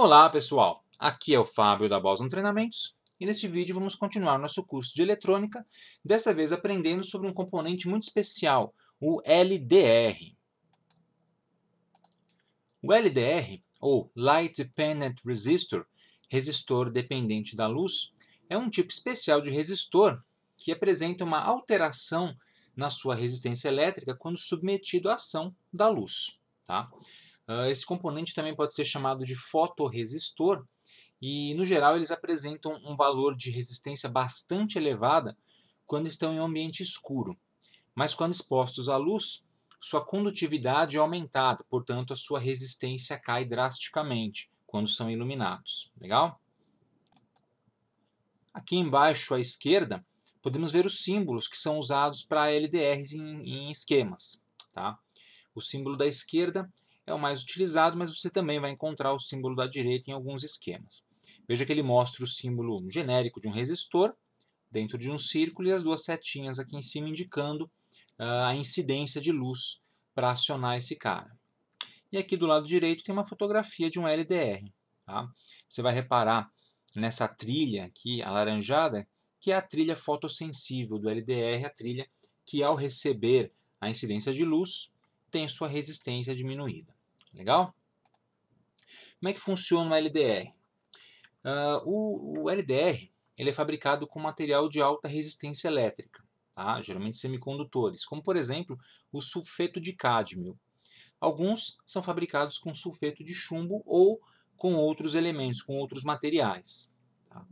Olá pessoal, aqui é o Fábio da Boson Treinamentos e neste vídeo vamos continuar nosso curso de eletrônica, desta vez aprendendo sobre um componente muito especial, o LDR. O LDR, ou Light Dependent Resistor, resistor dependente da luz, é um tipo especial de resistor que apresenta uma alteração na sua resistência elétrica quando submetido à ação da luz. Tá? Ah, esse componente também pode ser chamado de fotoresistor e, no geral, eles apresentam um valor de resistência bastante elevada quando estão em um ambiente escuro. Mas quando expostos à luz, sua condutividade é aumentada, portanto, a sua resistência cai drasticamente quando são iluminados. Legal? Aqui embaixo à esquerda, podemos ver os símbolos que são usados para LDRs em, em esquemas. Tá? O símbolo da esquerda é o mais utilizado, mas você também vai encontrar o símbolo da direita em alguns esquemas. Veja que ele mostra o símbolo genérico de um resistor dentro de um círculo e as duas setinhas aqui em cima indicando uh, a incidência de luz para acionar esse cara. E aqui do lado direito tem uma fotografia de um LDR. Tá? Você vai reparar nessa trilha aqui, alaranjada, que é a trilha fotossensível do LDR, a trilha que ao receber a incidência de luz tem sua resistência diminuída. Legal? Como é que funciona o LDR? Uh, ah, o, o, LDR ele é fabricado com material de alta resistência elétrica, tá? geralmente semicondutores, como por exemplo o sulfeto de cádmio. Alguns são fabricados com sulfeto de chumbo ou com outros elementos, com outros materiais. Tá?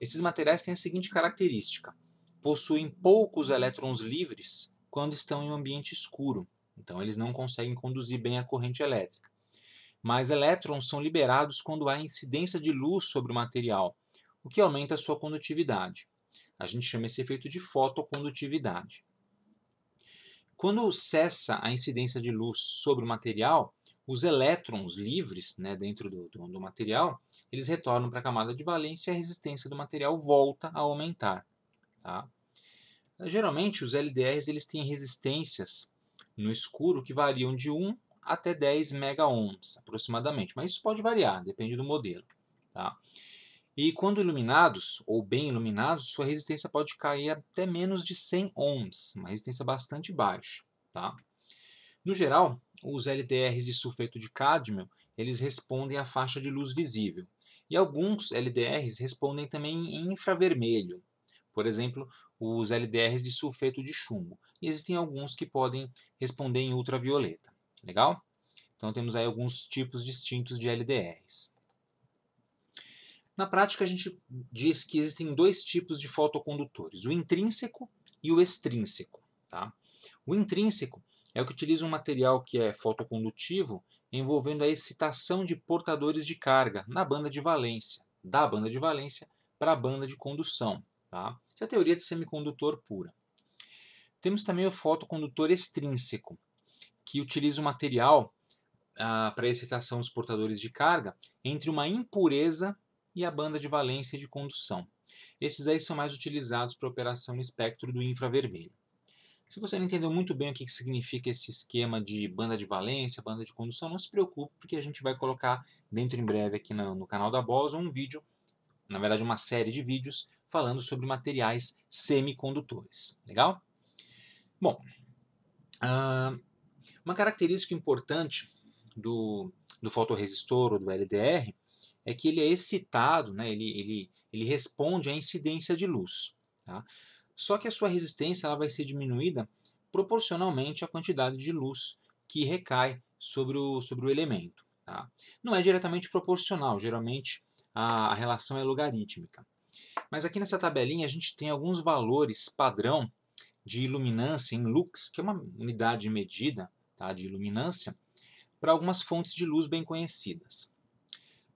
Esses materiais têm a seguinte característica: possuem poucos elétrons livres quando estão em um ambiente escuro. Então eles não conseguem conduzir bem a corrente elétrica. Mas elétrons são liberados quando há incidência de luz sobre o material, o que aumenta a sua condutividade. A gente chama esse efeito de fotocondutividade. Quando cessa a incidência de luz sobre o material, os elétrons livres né, dentro do, do, do material, eles retornam para a camada de valência e a resistência do material volta a aumentar. Tá? Geralmente, os LDRs eles têm resistências no escuro que variam de 1 até 10 megaohms aproximadamente, mas isso pode variar, depende do modelo. Tá? E quando iluminados, ou bem iluminados, sua resistência pode cair até menos de 100 ohms, uma resistência bastante baixa. Tá? No geral, os LDRs de sulfeto de cádmio eles respondem à faixa de luz visível, e alguns LDRs respondem também em infravermelho. Por exemplo, os LDRs de sulfeto de chumbo. E existem alguns que podem responder em ultravioleta. Legal? Então temos aí alguns tipos distintos de LDRs. Na prática, a gente diz que existem dois tipos de fotocondutores, o intrínseco e o extrínseco. Tá? O intrínseco é o que utiliza um material que é fotocondutivo envolvendo a excitação de portadores de carga na banda de valência, da banda de valência para a banda de condução. Tá? Isso é a teoria de semicondutor pura. Temos também o fotocondutor extrínseco, que utiliza o material ah, para excitação dos portadores de carga entre uma impureza e a banda de valência de condução. Esses aí são mais utilizados para operação no espectro do infravermelho. Se você não entendeu muito bem o que significa esse esquema de banda de valência, banda de condução, não se preocupe, porque a gente vai colocar dentro em breve aqui no, no canal da Boson um vídeo, na verdade uma série de vídeos, falando sobre materiais semicondutores. Legal? Bom, uma característica importante do, do fotoresistor ou do LDR é que ele é excitado, né? ele, ele, ele responde à incidência de luz. Tá? Só que a sua resistência ela vai ser diminuída proporcionalmente à quantidade de luz que recai sobre o, sobre o elemento. Tá? Não é diretamente proporcional, geralmente a, a relação é logarítmica. Mas aqui nessa tabelinha a gente tem alguns valores padrão de iluminância em lux, que é uma unidade medida tá, de iluminância, para algumas fontes de luz bem conhecidas.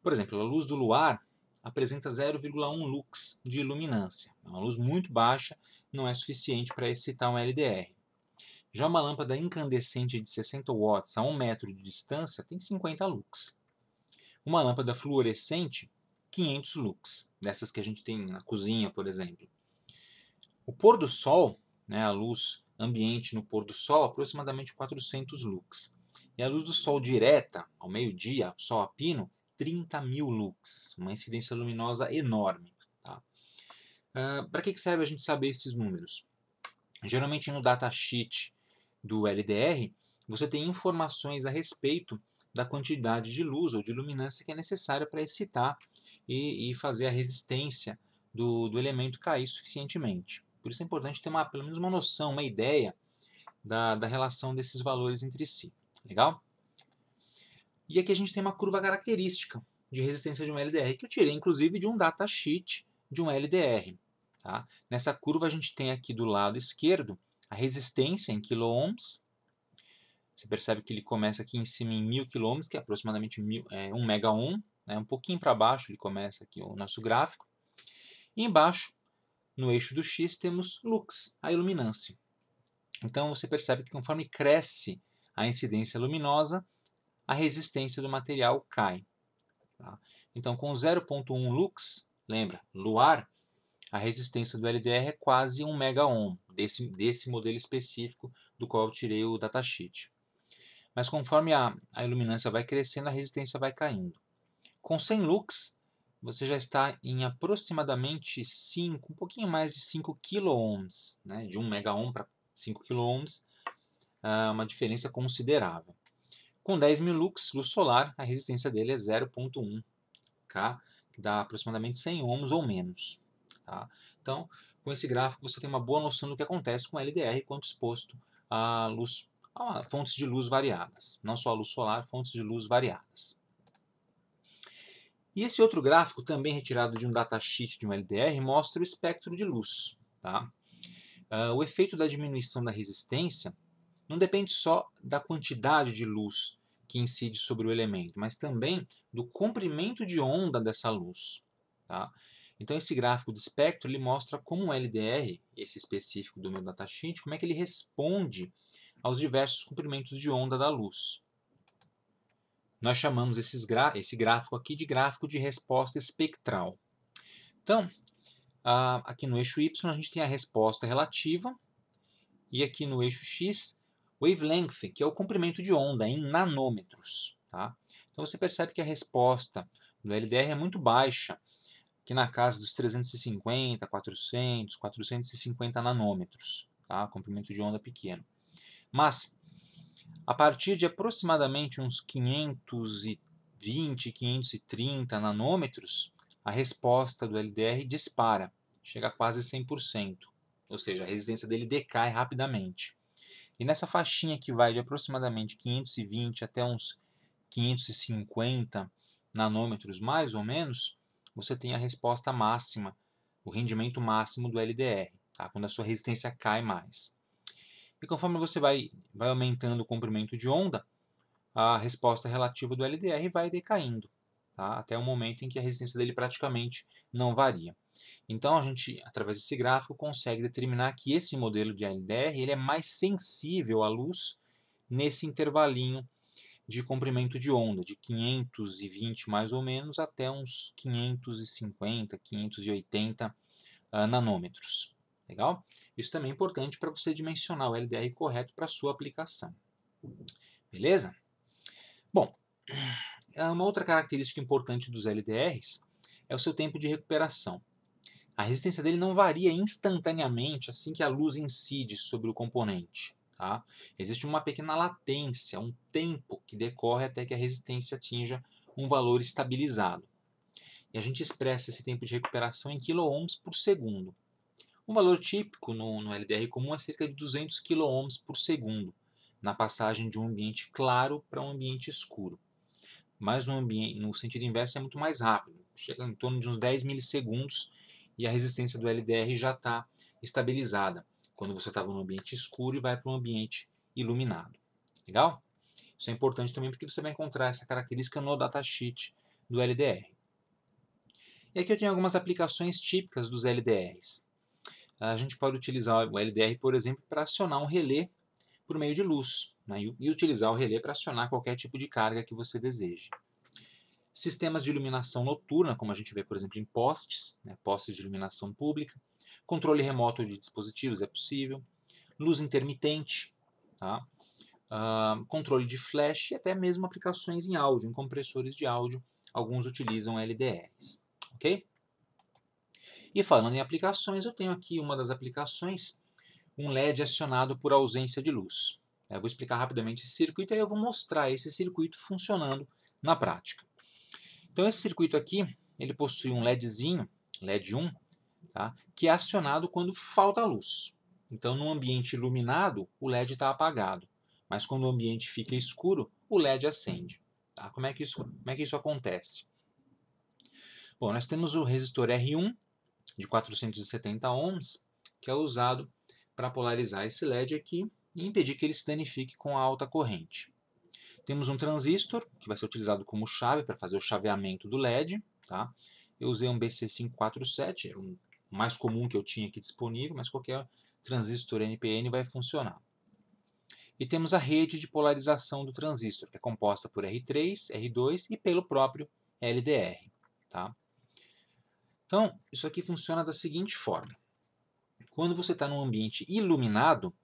Por exemplo, a luz do luar apresenta 0,1 lux de iluminância. É uma luz muito baixa, não é suficiente para excitar um LDR. Já uma lâmpada incandescente de 60 watts a 1 metro de distância tem 50 lux. Uma lâmpada fluorescente 500 lux, dessas que a gente tem na cozinha, por exemplo. O pôr do sol, né, a luz ambiente no pôr do sol, aproximadamente 400 lux. E a luz do sol direta, ao meio-dia, sol a pino, 30 mil lux, uma incidência luminosa enorme. Tá? Uh, Para que, que serve a gente saber esses números? Geralmente no datasheet do LDR, você tem informações a respeito da quantidade de luz ou de luminância que é necessária para excitar e, e fazer a resistência do, do elemento cair suficientemente. Por isso é importante ter uma, pelo menos uma noção, uma ideia da, da relação desses valores entre si. Legal? E aqui a gente tem uma curva característica de resistência de um LDR, que eu tirei inclusive de um datasheet de um LDR. Tá? Nessa curva a gente tem aqui do lado esquerdo a resistência em quiloohms. Você percebe que ele começa aqui em cima em 1000 quiloohms, que é aproximadamente mil, é, 1 mega ohm. Né? Um pouquinho para baixo, ele começa aqui o nosso gráfico. E embaixo, no eixo do X, temos lux, a iluminância. Então você percebe que conforme cresce a incidência luminosa, a resistência do material cai. Tá? Então com 0.1 lux, lembra, luar, a resistência do LDR é quase 1 mega ohm, desse, desse modelo específico do qual eu tirei o datasheet. Mas conforme a, a iluminância vai crescendo, a resistência vai caindo. Com 100 lux, você já está em aproximadamente 5, um pouquinho mais de 5 kOhms, né? de 1 megaohm para 5 kOhms, ah, uma diferença considerável. Com mil lux, luz solar, a resistência dele é 0.1K, tá? que dá aproximadamente 100 ohms ou menos. Tá? Então, com esse gráfico você tem uma boa noção do que acontece com a LDR quanto exposto a luz, a fontes de luz variadas, não só a luz solar, fontes de luz variadas. E esse outro gráfico, também retirado de um datasheet de um LDR, mostra o espectro de luz. Tá? Uh, o efeito da diminuição da resistência não depende só da quantidade de luz que incide sobre o elemento, mas também do comprimento de onda dessa luz. Tá? Então esse gráfico do espectro ele mostra como o LDR, esse específico do meu datasheet, como é que ele responde aos diversos comprimentos de onda da luz. Nós chamamos esse gráfico aqui de gráfico de resposta espectral. Então, aqui no eixo Y a gente tem a resposta relativa, e aqui no eixo X, wavelength, que é o comprimento de onda em nanômetros. Tá? Então você percebe que a resposta do LDR é muito baixa, que na casa dos 350, 400, 450 nanômetros, tá? comprimento de onda pequeno. Mas a partir de aproximadamente uns 520, 530 nanômetros, a resposta do LDR dispara, chega a quase 100%, ou seja, a resistência dele decai rapidamente. E nessa faixinha que vai de aproximadamente 520 até uns 550 nanômetros, mais ou menos, você tem a resposta máxima, o rendimento máximo do LDR, tá? quando a sua resistência cai mais. E conforme você vai, vai aumentando o comprimento de onda, a resposta relativa do LDR vai decaindo, tá? até o momento em que a resistência dele praticamente não varia. Então, a gente, através desse gráfico, consegue determinar que esse modelo de LDR ele é mais sensível à luz nesse intervalinho de comprimento de onda, de 520 mais ou menos até uns 550, 580 uh, nanômetros. Legal? Isso também é importante para você dimensionar o LDR correto para sua aplicação. Beleza? Bom, ah, uma outra característica importante dos LDRs é o seu tempo de recuperação. A resistência dele não varia instantaneamente assim que a luz incide sobre o componente. Tá? Existe uma pequena latência, um tempo que decorre até que a resistência atinja um valor estabilizado. E a gente expressa esse tempo de recuperação em kilo-ohms por segundo. Um valor típico no, no LDR comum é cerca de 200 kOhms por segundo, na passagem de um ambiente claro para um ambiente escuro. Mas no, ambiente, no sentido inverso é muito mais rápido, chega em torno de uns 10 milissegundos e a resistência do LDR já está estabilizada quando você estava tá no ambiente escuro e vai para um ambiente iluminado. Legal? Isso é importante também porque você vai encontrar essa característica no datasheet do LDR. E aqui eu tenho algumas aplicações típicas dos LDRs a gente pode utilizar o LDR, por exemplo, para acionar um relé por meio de luz né, e utilizar o relé para acionar qualquer tipo de carga que você deseje. Sistemas de iluminação noturna, como a gente vê, por exemplo, em postes, né, postes de iluminação pública. Controle remoto de dispositivos é possível. Luz intermitente, tá? Uh, controle de flash e até mesmo aplicações em áudio, em compressores de áudio. Alguns utilizam LDRs. ok? E falando em aplicações, eu tenho aqui uma das aplicações, um LED acionado por ausência de luz. Eu vou explicar rapidamente esse circuito e aí eu vou mostrar esse circuito funcionando na prática. Então esse circuito aqui, ele possui um LEDzinho, LED 1, tá? que é acionado quando falta luz. Então no ambiente iluminado, o LED está apagado, mas quando o ambiente fica escuro, o LED acende. Tá? Como, é que isso, como é que isso acontece? Bom, nós temos o resistor R1, de 470 ohms, que é usado para polarizar esse LED aqui e impedir que ele se danifique com a alta corrente. Temos um transistor, que vai ser utilizado como chave para fazer o chaveamento do LED. Tá? Eu usei um BC547, o mais comum que eu tinha aqui disponível, mas qualquer transistor NPN vai funcionar. E temos a rede de polarização do transistor, que é composta por R3, R2 e pelo próprio LDR. Tá? Então, isso aqui funciona da seguinte forma. Quando você está num ambiente iluminado,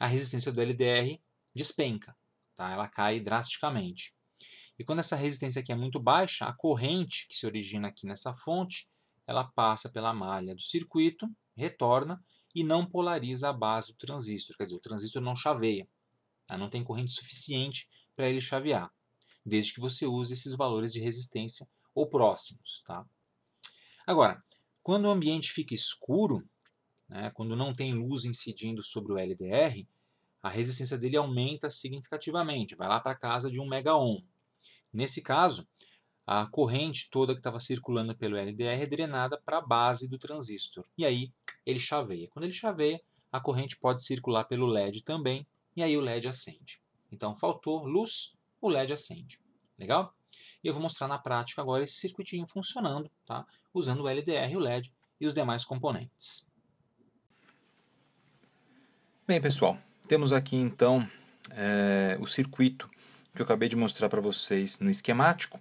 a resistência do LDR despenca, tá? ela cai drasticamente. E quando essa resistência aqui é muito baixa, a corrente que se origina aqui nessa fonte, ela passa pela malha do circuito, retorna e não polariza a base do transistor, quer dizer, o transistor não chaveia, tá? não tem corrente suficiente para ele chavear, desde que você use esses valores de resistência ou próximos. Tá? Agora, quando o ambiente fica escuro, né, quando não tem luz incidindo sobre o LDR, a resistência dele aumenta significativamente, vai lá para casa de 1 ohm. Nesse caso, a corrente toda que estava circulando pelo LDR é drenada para a base do transistor. E aí ele chaveia. Quando ele chaveia, a corrente pode circular pelo LED também, e aí o LED acende. Então faltou luz, o LED acende. Legal? E eu vou mostrar na prática agora esse circuitinho funcionando, tá? usando o LDR, o LED e os demais componentes. Bem, pessoal, temos aqui então é, o circuito que eu acabei de mostrar para vocês no esquemático,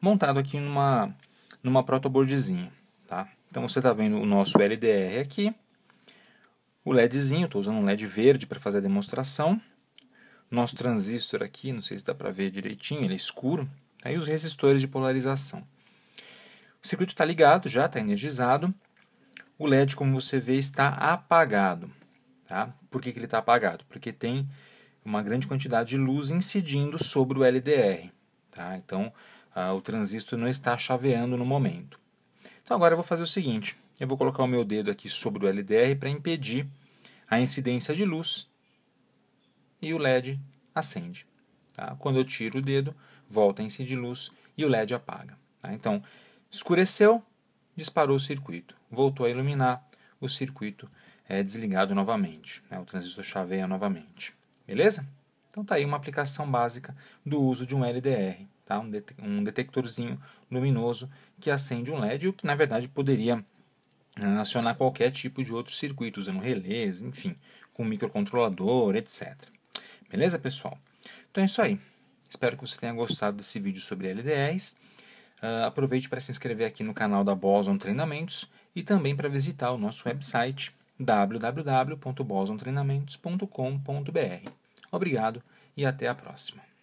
montado aqui numa, numa protoboardzinha. Tá? Então você está vendo o nosso LDR aqui, o LEDzinho, estou usando um LED verde para fazer a demonstração, nosso transistor aqui, não sei se dá para ver direitinho, ele é escuro, Aí os resistores de polarização. O circuito está ligado, já está energizado. O LED, como você vê, está apagado. Tá? Por que, que ele está apagado? Porque tem uma grande quantidade de luz incidindo sobre o LDR. Tá? Então, ah, o transistor não está chaveando no momento. Então, agora eu vou fazer o seguinte. Eu vou colocar o meu dedo aqui sobre o LDR para impedir a incidência de luz e o LED acende. Tá? Quando eu tiro o dedo, volta a incidir luz e o LED apaga. Tá? Então, escureceu, disparou o circuito, voltou a iluminar, o circuito é desligado novamente, né? o transistor chaveia novamente. Beleza? Então tá aí uma aplicação básica do uso de um LDR, tá? um, det um detectorzinho luminoso que acende um LED, o que na verdade poderia né, acionar qualquer tipo de outro circuito, usando relés, enfim, com microcontrolador, etc. Beleza, pessoal? Então é isso aí. Espero que você tenha gostado desse vídeo sobre LDRs. Uh, ah, aproveite para se inscrever aqui no canal da Boson Treinamentos e também para visitar o nosso website www.bosontreinamentos.com.br. Obrigado e até a próxima.